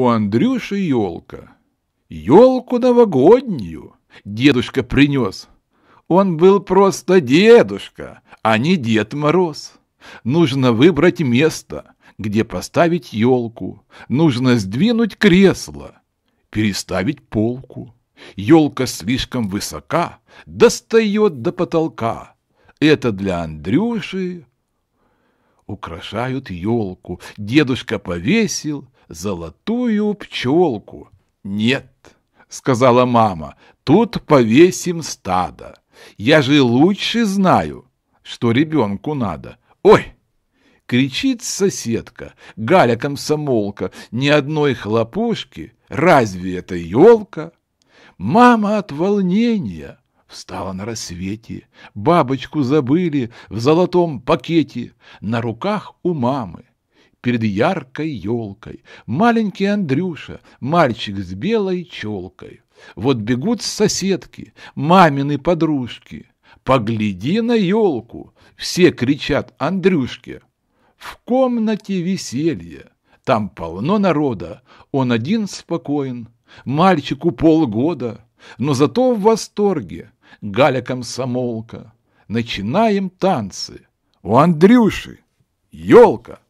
У Андрюши елка. Елку новогоднюю дедушка принес. Он был просто дедушка, а не Дед Мороз. Нужно выбрать место, где поставить елку. Нужно сдвинуть кресло, переставить полку. Елка слишком высока, достает до потолка. Это для Андрюши украшают елку. Дедушка повесил, золотую пчелку. Нет, сказала мама, тут повесим стадо. Я же лучше знаю, что ребенку надо. Ой! Кричит соседка, Галя комсомолка, ни одной хлопушки, разве это елка? Мама от волнения встала на рассвете, бабочку забыли в золотом пакете, на руках у мамы перед яркой елкой. Маленький Андрюша, мальчик с белой челкой. Вот бегут соседки, мамины подружки. Погляди на елку, все кричат Андрюшке. В комнате веселье, там полно народа, он один спокоен. Мальчику полгода, но зато в восторге. Галя комсомолка. Начинаем танцы. У Андрюши елка.